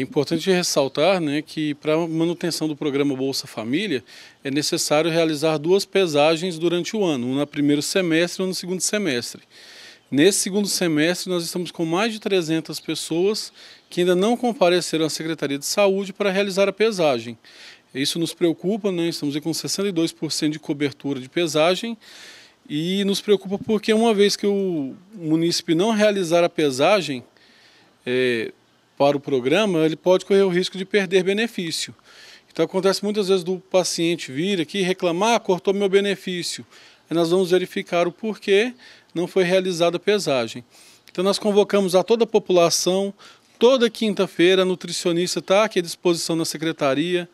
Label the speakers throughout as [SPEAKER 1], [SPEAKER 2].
[SPEAKER 1] É importante ressaltar né, que para a manutenção do programa Bolsa Família é necessário realizar duas pesagens durante o ano, uma no primeiro semestre e uma no segundo semestre. Nesse segundo semestre, nós estamos com mais de 300 pessoas que ainda não compareceram à Secretaria de Saúde para realizar a pesagem. Isso nos preocupa, né? estamos com 62% de cobertura de pesagem e nos preocupa porque, uma vez que o munícipe não realizar a pesagem, é, para o programa, ele pode correr o risco de perder benefício. Então acontece muitas vezes do paciente vir aqui reclamar, ah, cortou meu benefício. Aí nós vamos verificar o porquê não foi realizada a pesagem. Então nós convocamos a toda a população, toda quinta-feira, a nutricionista está aqui à disposição na secretaria,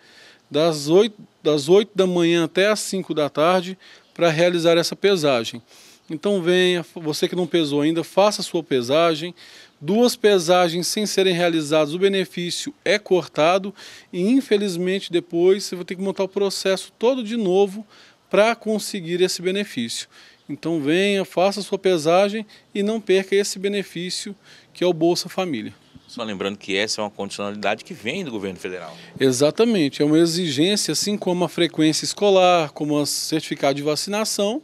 [SPEAKER 1] das 8, das 8 da manhã até as 5 da tarde, para realizar essa pesagem. Então venha, você que não pesou ainda, faça a sua pesagem. Duas pesagens sem serem realizadas, o benefício é cortado e infelizmente depois você vai ter que montar o processo todo de novo para conseguir esse benefício. Então venha, faça a sua pesagem e não perca esse benefício que é o Bolsa Família. Só lembrando que essa é uma condicionalidade que vem do governo federal. Exatamente, é uma exigência, assim como a frequência escolar, como o certificado de vacinação,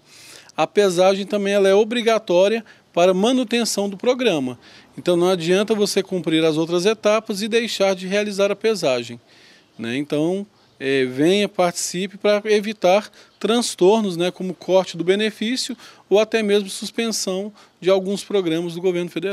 [SPEAKER 1] a pesagem também ela é obrigatória para manutenção do programa. Então não adianta você cumprir as outras etapas e deixar de realizar a pesagem. Né? Então é, venha, participe para evitar transtornos, né, como corte do benefício ou até mesmo suspensão de alguns programas do governo federal.